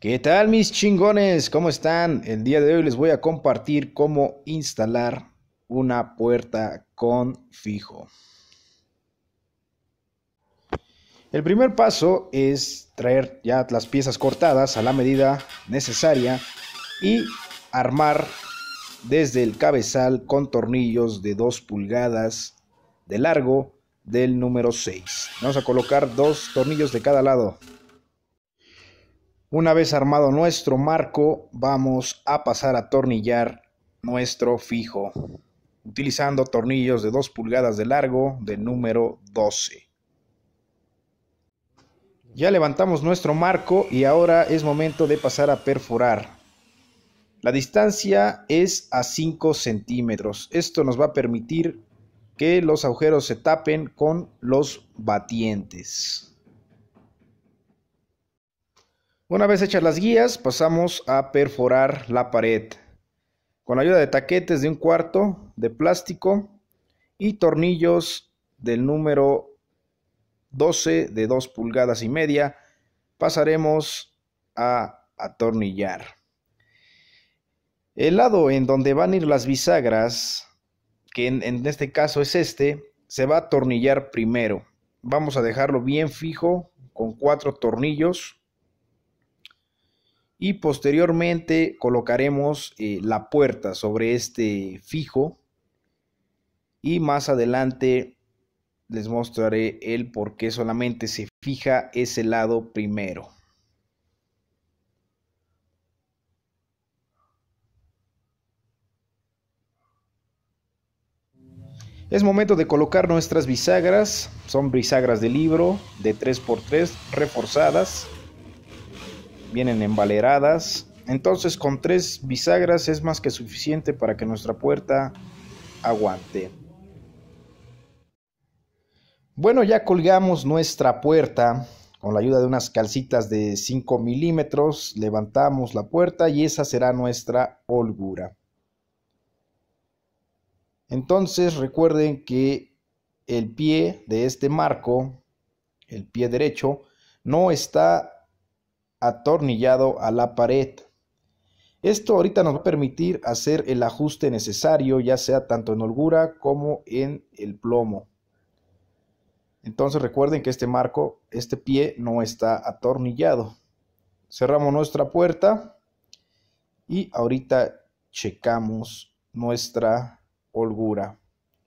¿Qué tal mis chingones? ¿Cómo están? El día de hoy les voy a compartir cómo instalar una puerta con fijo. El primer paso es traer ya las piezas cortadas a la medida necesaria y armar desde el cabezal con tornillos de 2 pulgadas de largo del número 6. Vamos a colocar dos tornillos de cada lado. Una vez armado nuestro marco, vamos a pasar a tornillar nuestro fijo, utilizando tornillos de 2 pulgadas de largo de número 12. Ya levantamos nuestro marco y ahora es momento de pasar a perforar. La distancia es a 5 centímetros. Esto nos va a permitir que los agujeros se tapen con los batientes. Una vez hechas las guías, pasamos a perforar la pared. Con ayuda de taquetes de un cuarto de plástico y tornillos del número 12 de 2 pulgadas y media, pasaremos a atornillar. El lado en donde van a ir las bisagras, que en, este caso es este, se va a atornillar primero. Vamos a dejarlo bien fijo con cuatro tornillos y posteriormente colocaremos eh, la puerta sobre este fijo y más adelante les mostraré el por qué solamente se fija ese lado primero. Es momento de colocar nuestras bisagras, son bisagras de libro de 3x3 reforzadas vienen embaleradas. Entonces con tres bisagras es más que suficiente para que nuestra puerta aguante. Bueno, ya colgamos nuestra puerta con la ayuda de unas calcitas de 5 milímetros. Levantamos la puerta y esa será nuestra holgura. Entonces recuerden que el pie de este marco, el pie derecho, no está atornillado a la pared. Esto ahorita nos va a permitir hacer el ajuste necesario, ya sea tanto en holgura como en el plomo. Entonces recuerden que este marco, este pie no está atornillado. Cerramos nuestra puerta y ahorita checamos nuestra holgura.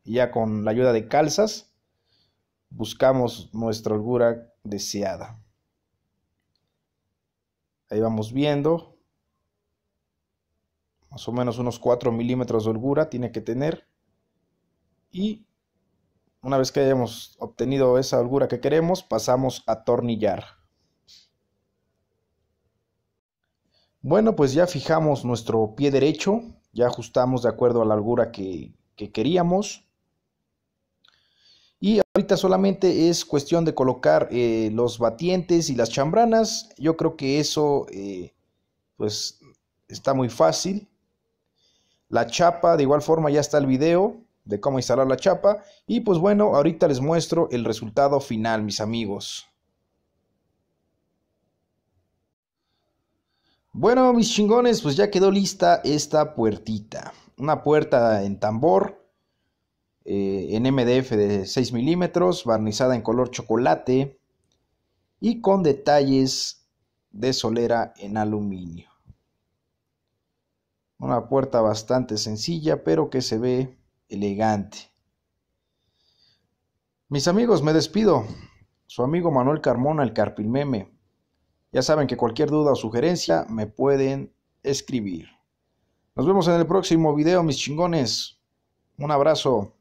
Ya con la ayuda de calzas buscamos nuestra holgura deseada. Ahí vamos viendo. Más o menos unos 4 milímetros de holgura tiene que tener. Y una vez que hayamos obtenido esa holgura que queremos, pasamos a tornillar. Bueno, pues ya fijamos nuestro pie derecho, ya ajustamos de acuerdo a la holgura que, que queríamos. Y ahorita solamente es cuestión de colocar eh, los batientes y las chambranas. Yo creo que eso eh, pues está muy fácil. La chapa, de igual forma ya está el video de cómo instalar la chapa. Y pues bueno, ahorita les muestro el resultado final, mis amigos. Bueno, mis chingones, pues ya quedó lista esta puertita. Una puerta en tambor eh, en MDF de 6 milímetros, barnizada en color chocolate y con detalles de solera en aluminio. Una puerta bastante sencilla, pero que se ve elegante. Mis amigos, me despido. Su amigo Manuel Carmona, el Carpilmeme. Ya saben que cualquier duda o sugerencia me pueden escribir. Nos vemos en el próximo video, mis chingones. Un abrazo.